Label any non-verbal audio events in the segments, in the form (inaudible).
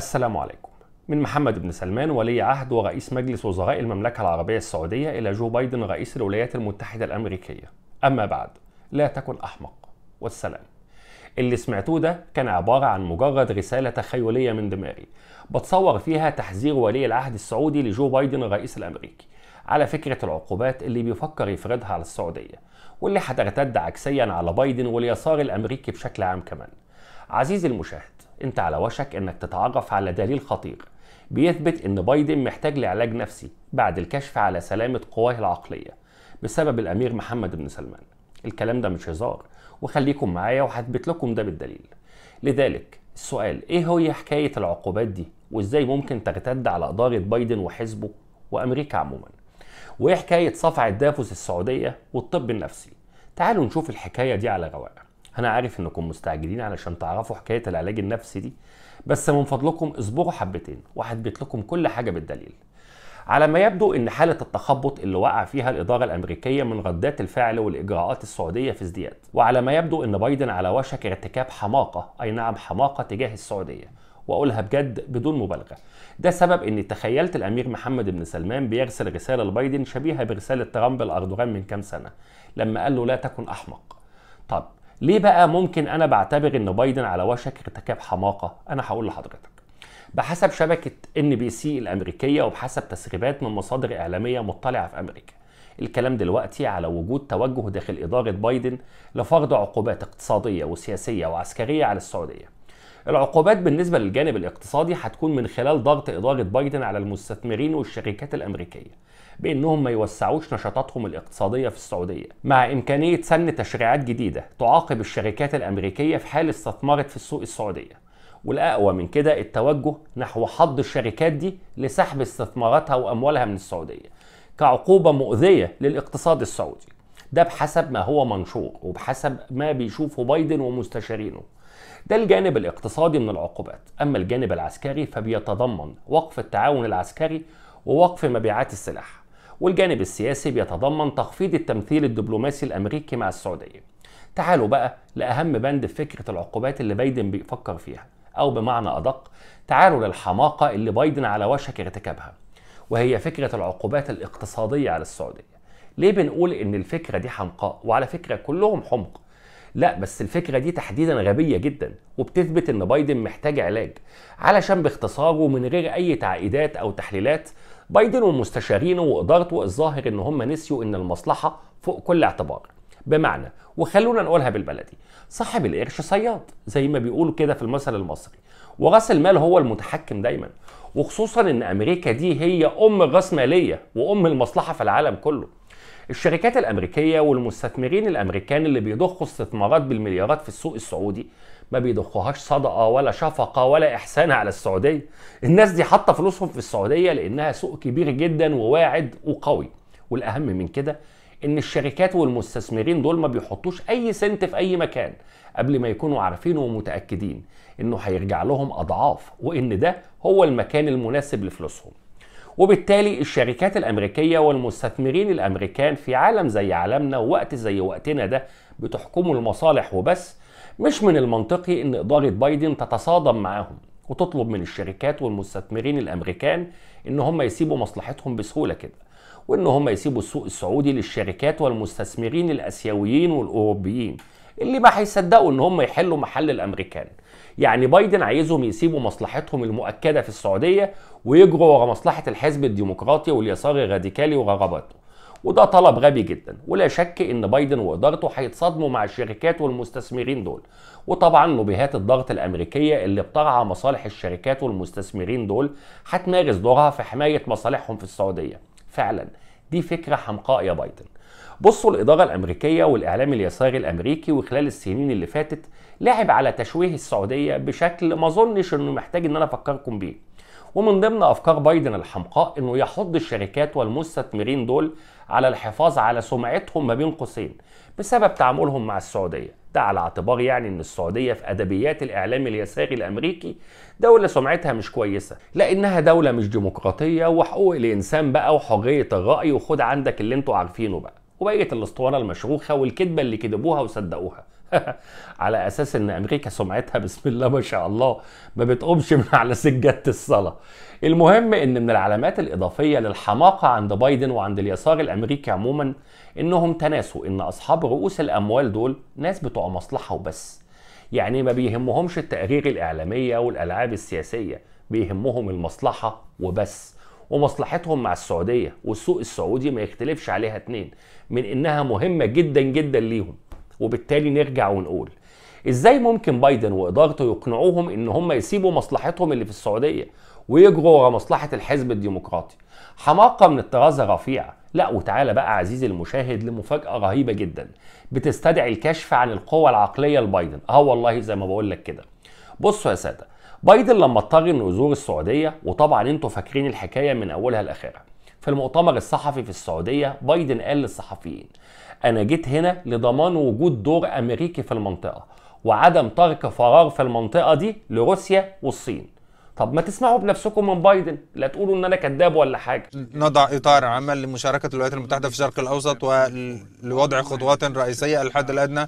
السلام عليكم من محمد بن سلمان ولي عهد ورئيس مجلس وزراء المملكة العربية السعودية إلى جو بايدن رئيس الولايات المتحدة الأمريكية أما بعد لا تكن أحمق والسلام اللي سمعتوه ده كان عبارة عن مجرد رسالة تخيلية من دماغي بتصور فيها تحذير ولي العهد السعودي لجو بايدن الرئيس الأمريكي على فكرة العقوبات اللي بيفكر يفرضها على السعودية واللي هترتد عكسيا على بايدن واليسار الأمريكي بشكل عام كمان عزيزي المشاهد انت على وشك انك تتعرف على دليل خطير بيثبت ان بايدن محتاج لعلاج نفسي بعد الكشف على سلامة قواه العقلية بسبب الامير محمد بن سلمان الكلام ده مش هزار وخليكم معايا وهثبت لكم ده بالدليل لذلك السؤال ايه هي حكاية العقوبات دي وازاي ممكن ترتد على ادارة بايدن وحزبه وامريكا عموما وايه حكاية صفعة دافوس السعودية والطب النفسي تعالوا نشوف الحكاية دي على رواقه انا عارف انكم مستعجلين علشان تعرفوا حكايه العلاج النفسي دي بس من فضلكم اصبروا حبتين وهثبت لكم كل حاجه بالدليل على ما يبدو ان حاله التخبط اللي وقع فيها الاداره الامريكيه من ردات الفعل والاجراءات السعوديه في ازدياد وعلى ما يبدو ان بايدن على وشك ارتكاب حماقه اي نعم حماقه تجاه السعوديه واقولها بجد بدون مبالغه ده سبب اني تخيلت الامير محمد بن سلمان بيرسل رساله لبايدن شبيهه برساله ترامب لاردوغان من كام سنه لما قال له لا تكن احمق طب ليه بقى ممكن انا بعتبر ان بايدن على وشك ارتكاب حماقه انا هقول لحضرتك بحسب شبكه ان بي سي الامريكيه وبحسب تسريبات من مصادر اعلاميه مطلعه في امريكا الكلام دلوقتي على وجود توجه داخل اداره بايدن لفرض عقوبات اقتصاديه وسياسيه وعسكريه على السعوديه العقوبات بالنسبه للجانب الاقتصادي هتكون من خلال ضغط اداره بايدن على المستثمرين والشركات الامريكيه بانهم ما يوسعوش نشاطاتهم الاقتصاديه في السعوديه مع امكانيه سن تشريعات جديده تعاقب الشركات الامريكيه في حال استثمرت في السوق السعوديه والاقوى من كده التوجه نحو حض الشركات دي لسحب استثماراتها واموالها من السعوديه كعقوبه مؤذيه للاقتصاد السعودي ده بحسب ما هو منشور وبحسب ما بيشوفه بايدن ومستشارينه ده الجانب الاقتصادي من العقوبات أما الجانب العسكري فبيتضمن وقف التعاون العسكري ووقف مبيعات السلاح والجانب السياسي بيتضمن تخفيض التمثيل الدبلوماسي الأمريكي مع السعودية تعالوا بقى لأهم بند في فكرة العقوبات اللي بايدن بيفكر فيها أو بمعنى أدق تعالوا للحماقة اللي بايدن على وشك ارتكابها وهي فكرة العقوبات الاقتصادية على السعودية ليه بنقول إن الفكرة دي حمقاء وعلى فكرة كلهم حمق لا بس الفكرة دي تحديدا غبية جدا وبتثبت ان بايدن محتاج علاج علشان باختصاره من غير اي تعقيدات او تحليلات بايدن ومستشارينه وادارته الظاهر ان هم نسيوا ان المصلحه فوق كل اعتبار بمعنى وخلونا نقولها بالبلدي صاحب القرش صياد زي ما بيقولوا كده في المثل المصري وراس المال هو المتحكم دايما وخصوصا ان امريكا دي هي ام الراسماليه وام المصلحه في العالم كله الشركات الامريكيه والمستثمرين الامريكان اللي بيضخوا استثمارات بالمليارات في السوق السعودي ما بيضخوهاش صدقه ولا شفقه ولا احسان على السعوديه الناس دي حاطه فلوسهم في السعوديه لانها سوق كبير جدا وواعد وقوي والاهم من كده ان الشركات والمستثمرين دول ما بيحطوش اي سنت في اي مكان قبل ما يكونوا عارفين ومتاكدين انه هيرجع لهم اضعاف وان ده هو المكان المناسب لفلوسهم وبالتالي الشركات الامريكيه والمستثمرين الامريكان في عالم زي عالمنا ووقت زي وقتنا ده بتحكمه المصالح وبس مش من المنطقي ان اداره بايدن تتصادم معاهم وتطلب من الشركات والمستثمرين الامريكان ان هم يسيبوا مصلحتهم بسهوله كده وان هم يسيبوا السوق السعودي للشركات والمستثمرين الاسيويين والاوروبيين اللي ما هيصدقوا ان هم يحلوا محل الامريكان يعني بايدن عايزهم يسيبوا مصلحتهم المؤكده في السعوديه ويجروا ورا مصلحه الحزب الديمقراطي واليسار الراديكالي ورغباته وده طلب غبي جدا ولا شك ان بايدن وادارته هيتصادموا مع الشركات والمستثمرين دول وطبعا نبهات الضغط الامريكيه اللي بترعى مصالح الشركات والمستثمرين دول هتمارس دورها في حمايه مصالحهم في السعوديه فعلا دي فكره حمقاء يا بايدن بصوا الاداره الامريكيه والاعلام اليساري الامريكي وخلال السنين اللي فاتت لعب على تشويه السعوديه بشكل ما اظنش انه محتاج ان انا افكركم بيه ومن ضمن افكار بايدن الحمقاء انه يحض الشركات والمستثمرين دول على الحفاظ على سمعتهم ما بين قوسين بسبب تعاملهم مع السعوديه ده على اعتبار يعني ان السعوديه في ادبيات الاعلام اليساري الامريكي دوله سمعتها مش كويسه لانها دوله مش ديمقراطيه وحقوق الانسان بقى وحريه الراي وخد عندك اللي انتوا عارفينه بقى وبقيه الاسطوانه المشروخه والكذبه اللي كذبوها وصدقوها (laughs) على اساس ان امريكا سمعتها بسم الله ما شاء الله ما بتقومش من (laughs) على سجاده الصلاه. المهم ان من العلامات الاضافيه للحماقه عند بايدن وعند اليسار الامريكي عموما انهم تناسوا ان اصحاب رؤوس الاموال دول ناس بتوع مصلحه وبس. يعني ما بيهمهمش التقارير الاعلاميه والالعاب السياسيه، بيهمهم المصلحه وبس. ومصلحتهم مع السعوديه والسوق السعودي ما يختلفش عليها اتنين من انها مهمه جدا جدا ليهم. وبالتالي نرجع ونقول ازاي ممكن بايدن وادارته يقنعوهم ان هم يسيبوا مصلحتهم اللي في السعوديه ويجروا ورا مصلحه الحزب الديمقراطي حماقه من الطراز الرفيع لا وتعالى بقى عزيزي المشاهد لمفاجاه رهيبه جدا بتستدعي الكشف عن القوه العقليه لبايدن اه والله زي ما بقول لك كده بصوا يا ساده بايدن لما اضطر انه يزور السعوديه وطبعا انتوا فاكرين الحكايه من اولها لاخرها في المؤتمر الصحفي في السعوديه بايدن قال للصحفيين انا جيت هنا لضمان وجود دور امريكي في المنطقه وعدم ترك فراغ في المنطقه دي لروسيا والصين طب ما تسمعوا بنفسكم من بايدن لا تقولوا ان انا كذاب ولا حاجه نضع اطار عمل لمشاركه الولايات المتحده في الشرق الاوسط ولوضع خطوات رئيسيه الحد الادنى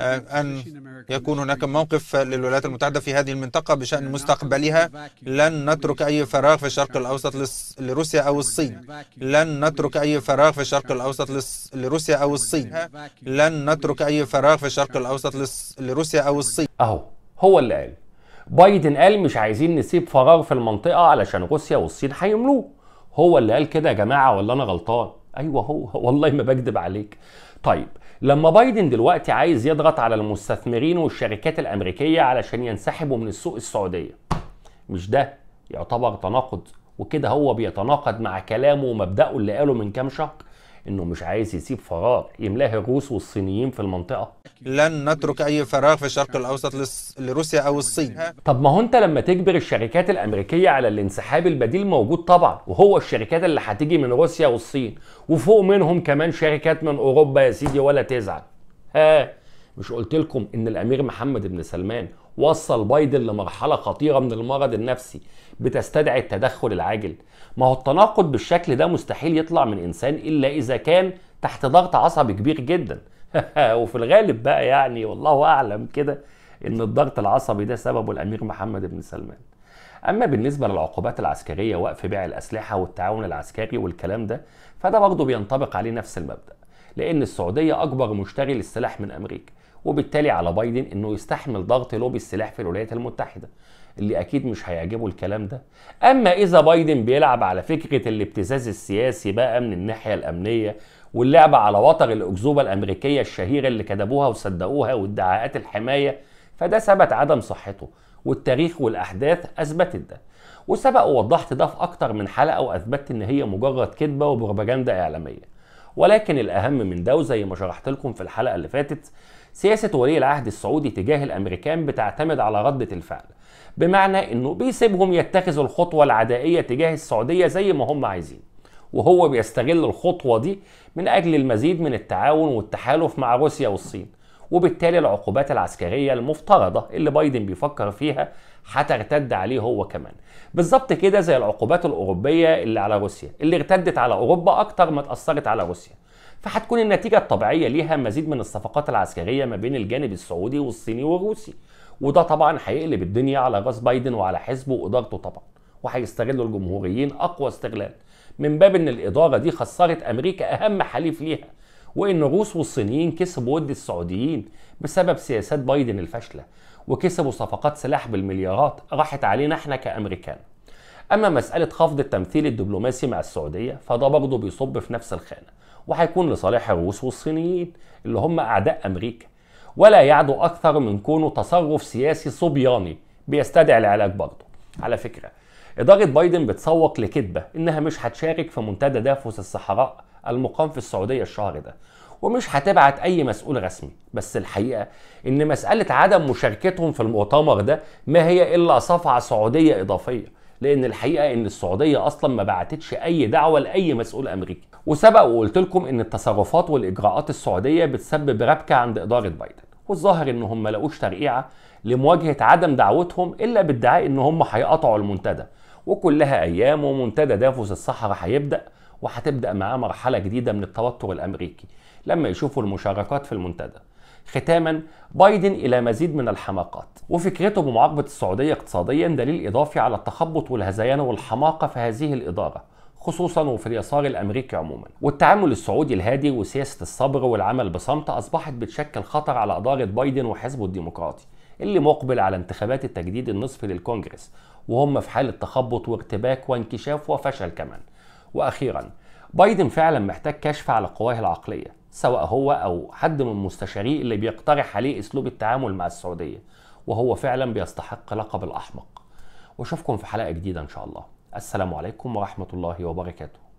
آه، ان يكون هناك موقف للولايات المتحده في هذه المنطقه بشان مستقبلها لن نترك اي فراغ في الشرق الاوسط لروسيا او الصين لن نترك اي فراغ في الشرق الاوسط لروسيا او الصين لن نترك اي فراغ في الشرق الاوسط لروسيا او الصين اهو هو اللي قال بايدن قال مش عايزين نسيب فراغ في المنطقه علشان روسيا والصين هيملوه هو اللي قال كده يا جماعه ولا انا غلطان ايوه هو (laughs) والله ما بكذب عليك طيب لما بايدن دلوقتي عايز يضغط على المستثمرين والشركات الامريكيه علشان ينسحبوا من السوق السعوديه مش ده يعتبر تناقض وكده هو بيتناقض مع كلامه ومبدأه اللي قاله من كام شهر انه مش عايز يسيب فراغ يملاه الروس والصينيين في المنطقه لن نترك اي فراغ في الشرق الاوسط لروسيا او الصين طب ما هو انت لما تجبر الشركات الامريكيه على الانسحاب البديل موجود طبعا وهو الشركات اللي هتيجي من روسيا والصين وفوق منهم كمان شركات من اوروبا يا سيدي ولا تزعل ها مش قلت لكم ان الامير محمد بن سلمان وصل بايدن لمرحله خطيره من المرض النفسي بتستدعي التدخل العاجل ما هو التناقض بالشكل ده مستحيل يطلع من انسان الا اذا كان تحت ضغط عصبي كبير جدا (laughs) وفي الغالب بقى يعني والله اعلم كده ان الضغط العصبي ده سببه الامير محمد بن سلمان اما بالنسبه للعقوبات العسكريه وقف بيع الاسلحه والتعاون العسكري والكلام ده فده برضه بينطبق عليه نفس المبدا لان السعوديه اكبر مشتري للسلاح من امريكا وبالتالي على بايدن انه يستحمل ضغط لوبي السلاح في الولايات المتحده اللي اكيد مش هيعجبه الكلام ده اما اذا بايدن بيلعب على فكره الابتزاز السياسي بقى من الناحيه الامنيه واللعب على وتر الاكذوبه الامريكيه الشهيره اللي كتبوها وصدقوها وادعاءات الحمايه فده ثبت عدم صحته والتاريخ والاحداث اثبتت ده وسبق ووضحت ده في اكتر من حلقه واثبتت ان هي مجرد كذبه وبروباجندا اعلاميه ولكن الاهم من ده وزي ما شرحت لكم في الحلقه اللي فاتت سياسة ولي العهد السعودي تجاه الأمريكان بتعتمد على ردة الفعل بمعنى أنه بيسيبهم يتخذوا الخطوة العدائية تجاه السعودية زي ما هم عايزين وهو بيستغل الخطوة دي من أجل المزيد من التعاون والتحالف مع روسيا والصين وبالتالي العقوبات العسكرية المفترضة اللي بايدن بيفكر فيها هترتد عليه هو كمان بالظبط كده زي العقوبات الأوروبية اللي على روسيا اللي ارتدت على أوروبا أكتر ما تأثرت على روسيا فهتكون النتيجه الطبيعيه ليها مزيد من الصفقات العسكريه ما بين الجانب السعودي والصيني والروسي وده طبعا هيقلب الدنيا على راس بايدن وعلى حزبه وادارته طبعا وهيستغلوا الجمهوريين اقوى استغلال من باب ان الاداره دي خسرت امريكا اهم حليف ليها وان الروس والصينيين كسبوا ود السعوديين بسبب سياسات بايدن الفاشله وكسبوا صفقات سلاح بالمليارات راحت علينا احنا كامريكان اما مساله خفض التمثيل الدبلوماسي مع السعوديه فده برضه بيصب في نفس الخانه وهيكون لصالح الروس والصينيين اللي هم أعداء أمريكا ولا يعدو أكثر من كونه تصرف سياسي صبياني بيستدعي العلاج برضه على فكرة إدارة بايدن بتسوق لكذبة إنها مش هتشارك في منتدى دافوس الصحراء المقام في السعودية الشهر ده ومش هتبعت أي مسؤول رسمي بس الحقيقة إن مسألة عدم مشاركتهم في المؤتمر ده ما هي إلا صفعة سعودية إضافية لان الحقيقه ان السعوديه اصلا ما بعتتش اي دعوه لاي مسؤول امريكي وسبق وقلت لكم ان التصرفات والاجراءات السعوديه بتسبب ربكه عند اداره بايدن والظاهر ان هم ما لقوش ترقيعه لمواجهه عدم دعوتهم الا بادعاء ان هم هيقطعوا المنتدى وكلها ايام ومنتدى دافوس الصحراء هيبدا وهتبدا معاه مرحله جديده من التوتر الامريكي لما يشوفوا المشاركات في المنتدى ختاما بايدن إلى مزيد من الحماقات وفكرته بمعاقبة السعودية اقتصاديا دليل إضافي على التخبط والهذيان والحماقة في هذه الإدارة خصوصا وفي اليسار الامريكي عموما والتعامل السعودي الهادي وسياسه الصبر والعمل بصمت اصبحت بتشكل خطر على اداره بايدن وحزبه الديمقراطي اللي مقبل على انتخابات التجديد النصفي للكونجرس وهم في حاله تخبط وارتباك وانكشاف وفشل كمان واخيرا بايدن فعلا محتاج كشف على قواه العقليه سواء هو او حد من مستشاريه اللي بيقترح عليه اسلوب التعامل مع السعوديه وهو فعلا بيستحق لقب الاحمق واشوفكم في حلقه جديده ان شاء الله السلام عليكم ورحمه الله وبركاته